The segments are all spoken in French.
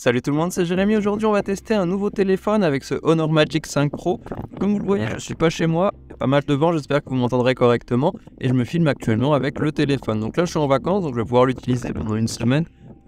Salut tout le monde, c'est Jérémy. Aujourd'hui, on va tester un nouveau téléphone avec ce Honor Magic 5 Pro. Comme vous le voyez, je suis pas chez moi, pas mal de vent, j'espère que vous m'entendrez correctement. Et je me filme actuellement avec le téléphone. Donc là, je suis en vacances, donc je vais pouvoir l'utiliser pendant une semaine.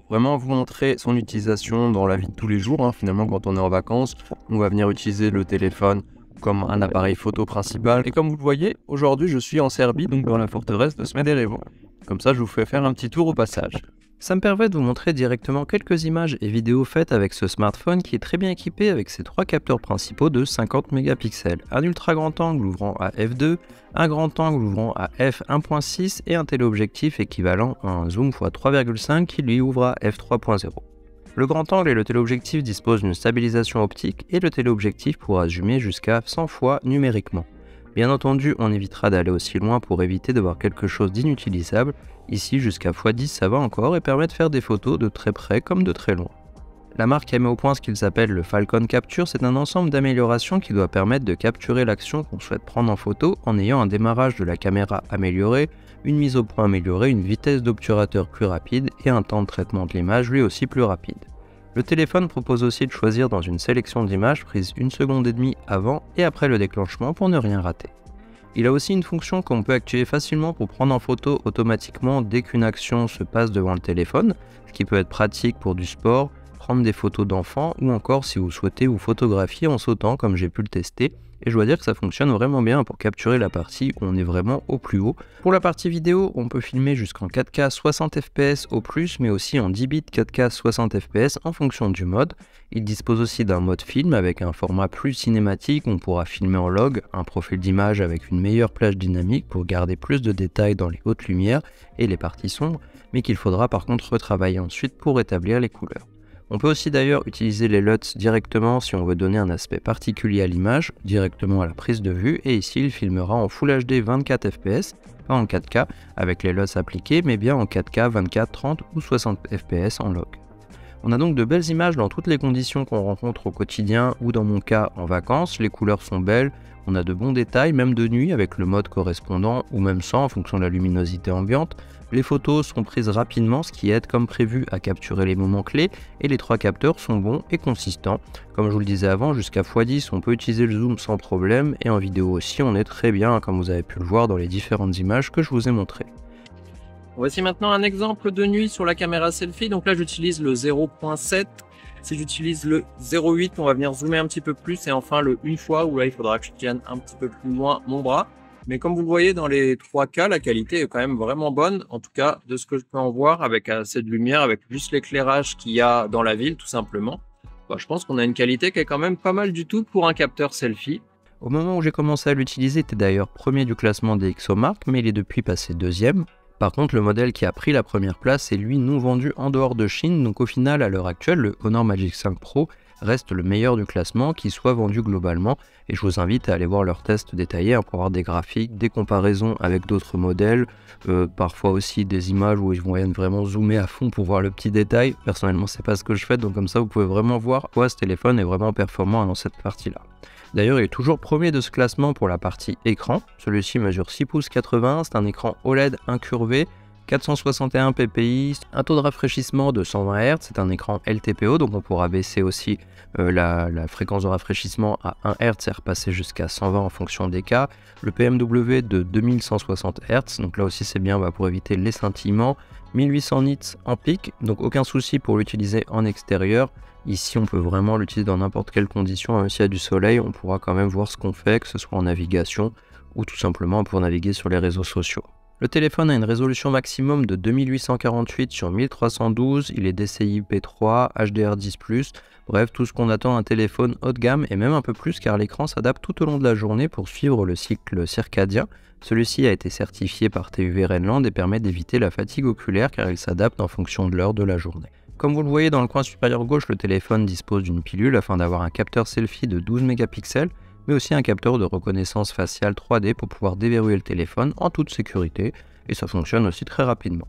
Vraiment vous montrer son utilisation dans la vie de tous les jours. Hein. Finalement, quand on est en vacances, on va venir utiliser le téléphone comme un appareil photo principal. Et comme vous le voyez, aujourd'hui, je suis en Serbie, donc dans la forteresse de Smederevo. Comme ça, je vous fais faire un petit tour au passage. Ça me permet de vous montrer directement quelques images et vidéos faites avec ce smartphone qui est très bien équipé avec ses trois capteurs principaux de 50 mégapixels, un ultra grand angle ouvrant à f2, un grand angle ouvrant à f1.6 et un téléobjectif équivalent à un zoom x 3.5 qui lui ouvre à f3.0. Le grand angle et le téléobjectif disposent d'une stabilisation optique et le téléobjectif pourra zoomer jusqu'à 100 fois numériquement. Bien entendu, on évitera d'aller aussi loin pour éviter de voir quelque chose d'inutilisable. Ici, jusqu'à x10, ça va encore et permet de faire des photos de très près comme de très loin. La marque a mis au point ce qu'ils appellent le Falcon Capture, c'est un ensemble d'améliorations qui doit permettre de capturer l'action qu'on souhaite prendre en photo en ayant un démarrage de la caméra amélioré, une mise au point améliorée, une vitesse d'obturateur plus rapide et un temps de traitement de l'image lui aussi plus rapide. Le téléphone propose aussi de choisir dans une sélection d'images prises une seconde et demie avant et après le déclenchement pour ne rien rater. Il a aussi une fonction qu'on peut activer facilement pour prendre en photo automatiquement dès qu'une action se passe devant le téléphone, ce qui peut être pratique pour du sport, prendre des photos d'enfants ou encore si vous souhaitez vous photographier en sautant comme j'ai pu le tester, et je dois dire que ça fonctionne vraiment bien pour capturer la partie où on est vraiment au plus haut. Pour la partie vidéo, on peut filmer jusqu'en 4K 60 fps au plus, mais aussi en 10 bits 4K 60 fps en fonction du mode. Il dispose aussi d'un mode film avec un format plus cinématique, on pourra filmer en log, un profil d'image avec une meilleure plage dynamique pour garder plus de détails dans les hautes lumières et les parties sombres, mais qu'il faudra par contre retravailler ensuite pour établir les couleurs. On peut aussi d'ailleurs utiliser les LUTs directement si on veut donner un aspect particulier à l'image, directement à la prise de vue, et ici il filmera en Full HD 24 fps, pas en 4K avec les LUTs appliqués, mais bien en 4K 24, 30 ou 60 fps en log. On a donc de belles images dans toutes les conditions qu'on rencontre au quotidien ou dans mon cas en vacances, les couleurs sont belles, on a de bons détails même de nuit avec le mode correspondant ou même sans en fonction de la luminosité ambiante, les photos sont prises rapidement, ce qui aide comme prévu à capturer les moments clés, et les trois capteurs sont bons et consistants. Comme je vous le disais avant, jusqu'à x10, on peut utiliser le zoom sans problème, et en vidéo aussi, on est très bien, comme vous avez pu le voir dans les différentes images que je vous ai montrées. Voici maintenant un exemple de nuit sur la caméra selfie. Donc là, j'utilise le 0.7. Si j'utilise le 0.8, on va venir zoomer un petit peu plus. Et enfin, le une fois où là, il faudra que je tienne un petit peu plus loin mon bras. Mais comme vous le voyez dans les trois cas, la qualité est quand même vraiment bonne, en tout cas de ce que je peux en voir avec assez de lumière, avec juste l'éclairage qu'il y a dans la ville tout simplement. Bah, je pense qu'on a une qualité qui est quand même pas mal du tout pour un capteur selfie. Au moment où j'ai commencé à l'utiliser, il était d'ailleurs premier du classement des XOMark, mais il est depuis passé deuxième. Par contre, le modèle qui a pris la première place est lui non vendu en dehors de Chine, donc au final, à l'heure actuelle, le Honor Magic 5 Pro reste le meilleur du classement qui soit vendu globalement. Et je vous invite à aller voir leurs tests détaillés hein, pour avoir des graphiques, des comparaisons avec d'autres modèles, euh, parfois aussi des images où ils vont vraiment zoomer à fond pour voir le petit détail. Personnellement, c'est pas ce que je fais, donc comme ça, vous pouvez vraiment voir quoi ce téléphone est vraiment performant dans cette partie-là. D'ailleurs, il est toujours premier de ce classement pour la partie écran. Celui-ci mesure 6 pouces 80, c'est un écran OLED incurvé 461 ppi, un taux de rafraîchissement de 120 Hz, c'est un écran LTPO, donc on pourra baisser aussi euh, la, fréquence de rafraîchissement à 1 Hz et repasser jusqu'à 120 en fonction des cas. Le PMW de 2160 Hz, donc là aussi c'est bien bah, pour éviter les scintillements. 1800 nits en pic, donc aucun souci pour l'utiliser en extérieur. Ici, on peut vraiment l'utiliser dans n'importe quelle condition, même hein. s'il y a du soleil, on pourra quand même voir ce qu'on fait, que ce soit en navigation ou tout simplement pour naviguer sur les réseaux sociaux. Le téléphone a une résolution maximum de 2848 sur 1312, il est DCI P3, HDR10+, bref tout ce qu'on attend d'un téléphone haut de gamme et même un peu plus car l'écran s'adapte tout au long de la journée pour suivre le cycle circadien. Celui-ci a été certifié par TUV Rheinland et permet d'éviter la fatigue oculaire car il s'adapte en fonction de l'heure de la journée. Comme vous le voyez dans le coin supérieur gauche, le téléphone dispose d'une pilule afin d'avoir un capteur selfie de 12 mégapixels mais aussi un capteur de reconnaissance faciale 3D pour pouvoir déverrouiller le téléphone en toute sécurité, et ça fonctionne aussi très rapidement.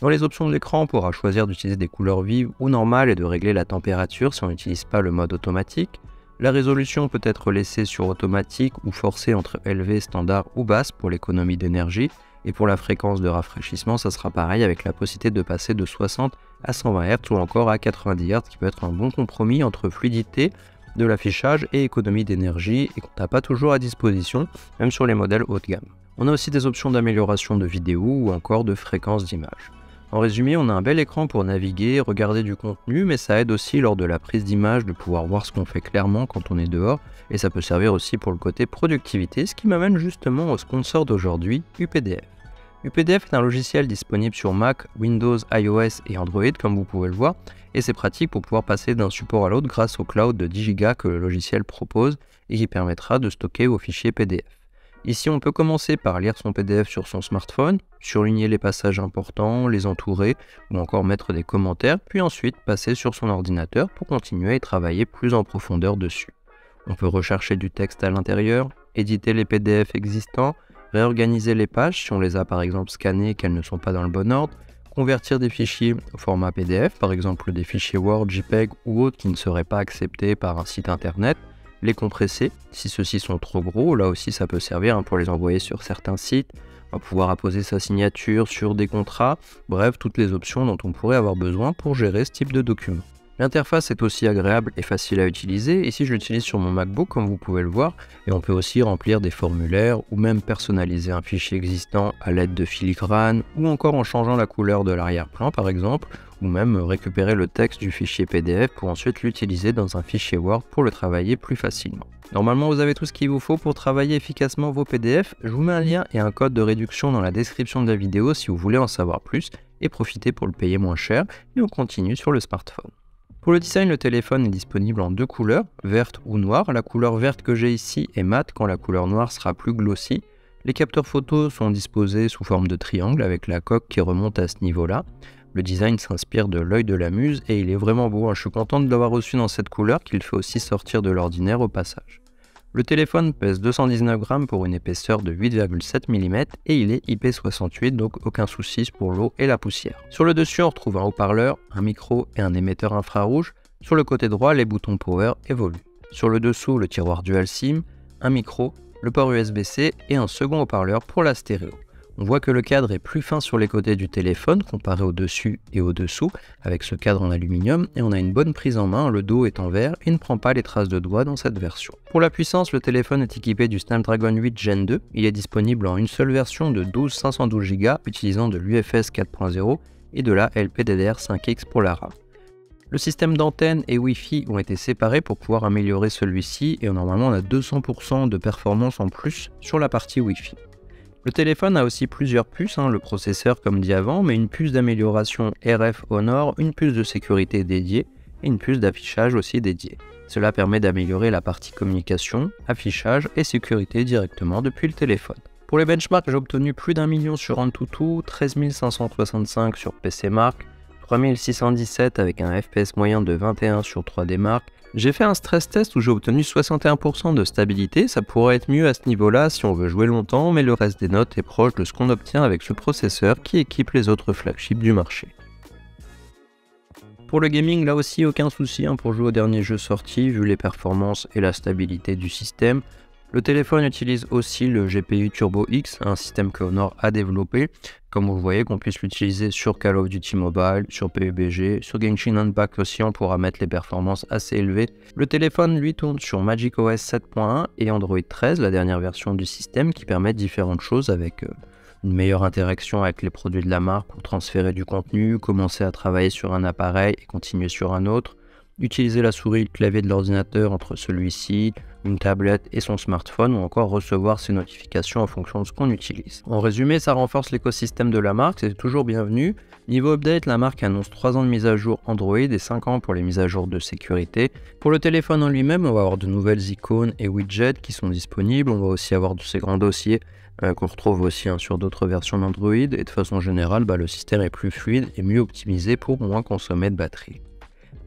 Dans les options de l'écran, on pourra choisir d'utiliser des couleurs vives ou normales et de régler la température si on n'utilise pas le mode automatique. La résolution peut être laissée sur automatique ou forcée entre élevée, standard ou basse pour l'économie d'énergie. Et pour la fréquence de rafraîchissement, ça sera pareil avec la possibilité de passer de 60 à 120 Hz ou encore à 90 Hz qui peut être un bon compromis entre fluidité, de l'affichage et économie d'énergie et qu'on n'a pas toujours à disposition, même sur les modèles haut de gamme. On a aussi des options d'amélioration de vidéo ou encore de fréquence d'image. En résumé, on a un bel écran pour naviguer, regarder du contenu, mais ça aide aussi lors de la prise d'image de pouvoir voir ce qu'on fait clairement quand on est dehors, et ça peut servir aussi pour le côté productivité, ce qui m'amène justement au sponsor d'aujourd'hui, UPDF. UPDF est un logiciel disponible sur Mac, Windows, iOS et Android, comme vous pouvez le voir, et c'est pratique pour pouvoir passer d'un support à l'autre grâce au cloud de 10 Go que le logiciel propose et qui permettra de stocker vos fichiers PDF. Ici, on peut commencer par lire son PDF sur son smartphone, surligner les passages importants, les entourer ou encore mettre des commentaires, puis ensuite passer sur son ordinateur pour continuer et travailler plus en profondeur dessus. On peut rechercher du texte à l'intérieur, éditer les PDF existants, réorganiser les pages si on les a par exemple scannées et qu'elles ne sont pas dans le bon ordre, convertir des fichiers au format PDF, par exemple des fichiers Word, JPEG ou autres qui ne seraient pas acceptés par un site internet, les compresser si ceux-ci sont trop gros, là aussi ça peut servir hein, pour les envoyer sur certains sites, pouvoir apposer sa signature sur des contrats, bref toutes les options dont on pourrait avoir besoin pour gérer ce type de document. L'interface est aussi agréable et facile à utiliser. Ici, je l'utilise sur mon MacBook, comme vous pouvez le voir, et on peut aussi remplir des formulaires ou même personnaliser un fichier existant à l'aide de filigrane ou encore en changeant la couleur de l'arrière-plan, par exemple, ou même récupérer le texte du fichier PDF pour ensuite l'utiliser dans un fichier Word pour le travailler plus facilement. Normalement, vous avez tout ce qu'il vous faut pour travailler efficacement vos PDF. Je vous mets un lien et un code de réduction dans la description de la vidéo si vous voulez en savoir plus et profiter pour le payer moins cher. Et on continue sur le smartphone. Pour le design, le téléphone est disponible en deux couleurs, verte ou noire. La couleur verte que j'ai ici est mate quand la couleur noire sera plus glossy. Les capteurs photos sont disposés sous forme de triangle avec la coque qui remonte à ce niveau-là. Le design s'inspire de l'œil de la muse et il est vraiment beau. Hein. Je suis content de l'avoir reçu dans cette couleur qu'il fait aussi sortir de l'ordinaire au passage. Le téléphone pèse 219 grammes pour une épaisseur de 8,7 mm et il est IP68 donc aucun souci pour l'eau et la poussière. Sur le dessus on retrouve un haut-parleur, un micro et un émetteur infrarouge. Sur le côté droit les boutons power et Sur le dessous le tiroir dual SIM, un micro, le port USB-C et un second haut-parleur pour la stéréo. On voit que le cadre est plus fin sur les côtés du téléphone comparé au dessus et au dessous avec ce cadre en aluminium et on a une bonne prise en main, le dos est en verre et ne prend pas les traces de doigts dans cette version. Pour la puissance, le téléphone est équipé du Snapdragon 8 Gen 2, il est disponible en une seule version de 12 512Go utilisant de l'UFS 4.0 et de la LPDDR5X pour la Le système d'antenne et Wi-Fi ont été séparés pour pouvoir améliorer celui-ci et normalement on a 200% de performance en plus sur la partie Wi-Fi. Le téléphone a aussi plusieurs puces, hein, le processeur comme dit avant, mais une puce d'amélioration RF Honor, une puce de sécurité dédiée et une puce d'affichage aussi dédiée. Cela permet d'améliorer la partie communication, affichage et sécurité directement depuis le téléphone. Pour les benchmarks, j'ai obtenu plus d'un million sur AnTuTu, 13 565 sur PCMark, 3617 avec un FPS moyen de 21 sur 3D Mark. J'ai fait un stress test où j'ai obtenu 61% de stabilité, ça pourrait être mieux à ce niveau-là si on veut jouer longtemps, mais le reste des notes est proche de ce qu'on obtient avec ce processeur qui équipe les autres flagships du marché. Pour le gaming, là aussi aucun souci hein, pour jouer au dernier jeu sorti, vu les performances et la stabilité du système. Le téléphone utilise aussi le GPU Turbo X, un système que Honor a développé, comme vous voyez qu'on puisse l'utiliser sur Call of Duty Mobile, sur PUBG, sur Genshin Impact aussi on pourra mettre les performances assez élevées. Le téléphone lui tourne sur Magic OS 7.1 et Android 13, la dernière version du système qui permet différentes choses avec euh, une meilleure interaction avec les produits de la marque pour transférer du contenu, commencer à travailler sur un appareil et continuer sur un autre, utiliser la souris et le clavier de l'ordinateur entre celui-ci, une tablette et son smartphone ou encore recevoir ses notifications en fonction de ce qu'on utilise. En résumé, ça renforce l'écosystème de la marque, c'est toujours bienvenu. Niveau update, la marque annonce 3 ans de mise à jour Android et 5 ans pour les mises à jour de sécurité. Pour le téléphone en lui-même, on va avoir de nouvelles icônes et widgets qui sont disponibles. On va aussi avoir de ces grands dossiers euh, qu'on retrouve aussi hein, sur d'autres versions d'Android. Et de façon générale, bah, le système est plus fluide et mieux optimisé pour moins consommer de batterie.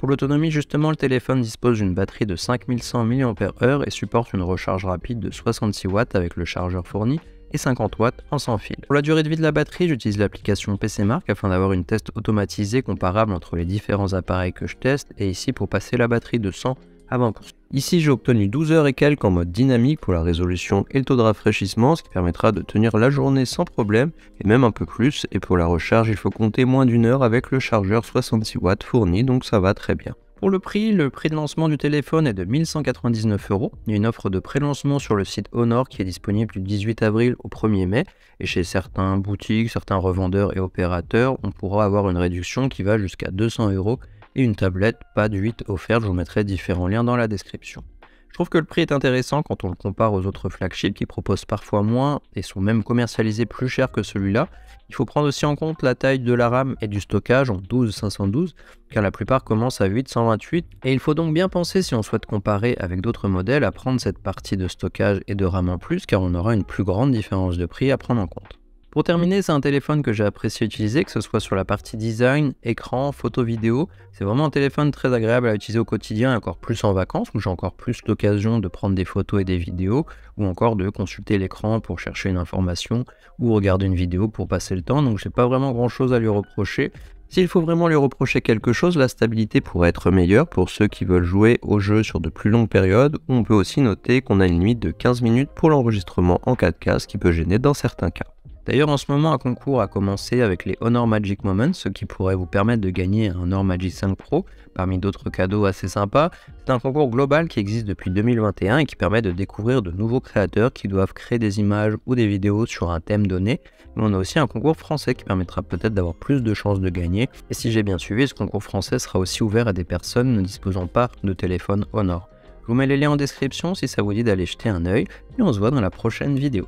Pour l'autonomie, justement, le téléphone dispose d'une batterie de 5100 mAh et supporte une recharge rapide de 66 watts avec le chargeur fourni et 50 watts en sans fil. Pour la durée de vie de la batterie, j'utilise l'application PC afin d'avoir une test automatisée comparable entre les différents appareils que je teste et ici pour passer la batterie de 100 ah ici, j'ai obtenu 12 heures et quelques en mode dynamique pour la résolution et le taux de rafraîchissement, ce qui permettra de tenir la journée sans problème, et même un peu plus, et pour la recharge, il faut compter moins d'une heure avec le chargeur 66 watts fourni, donc ça va très bien. Pour le prix, le prix de lancement du téléphone est de 1199 euros. Il y a une offre de pré-lancement sur le site Honor qui est disponible du 18 avril au 1er mai. Et chez certains boutiques, certains revendeurs et opérateurs, on pourra avoir une réduction qui va jusqu'à 200 euros et une tablette Pad 8 offerte. Je vous mettrai différents liens dans la description. Je trouve que le prix est intéressant quand on le compare aux autres flagships qui proposent parfois moins et sont même commercialisés plus cher que celui-là. Il faut prendre aussi en compte la taille de la RAM et du stockage en 12 512 car la plupart commencent à 828 et il faut donc bien penser si on souhaite comparer avec d'autres modèles à prendre cette partie de stockage et de RAM en plus car on aura une plus grande différence de prix à prendre en compte. Pour terminer, c'est un téléphone que j'ai apprécié utiliser, que ce soit sur la partie design, écran, photo, vidéo. C'est vraiment un téléphone très agréable à utiliser au quotidien encore plus en vacances, où j'ai encore plus l'occasion de prendre des photos et des vidéos, ou encore de consulter l'écran pour chercher une information, ou regarder une vidéo pour passer le temps. Donc j'ai pas vraiment grand chose à lui reprocher. S'il faut vraiment lui reprocher quelque chose, la stabilité pourrait être meilleure pour ceux qui veulent jouer au jeu sur de plus longues périodes. On peut aussi noter qu'on a une limite de 15 minutes pour l'enregistrement en 4K, ce qui peut gêner dans certains cas. D'ailleurs, en ce moment, un concours a commencé avec les Honor Magic Moments, ce qui pourrait vous permettre de gagner un Honor Magic 5 Pro, parmi d'autres cadeaux assez sympas. C'est un concours global qui existe depuis 2021 et qui permet de découvrir de nouveaux créateurs qui doivent créer des images ou des vidéos sur un thème donné. Mais on a aussi un concours français qui permettra peut-être d'avoir plus de chances de gagner. Et si j'ai bien suivi, ce concours français sera aussi ouvert à des personnes ne disposant pas de téléphone Honor. Je vous mets les liens en description si ça vous dit d'aller jeter un œil et on se voit dans la prochaine vidéo.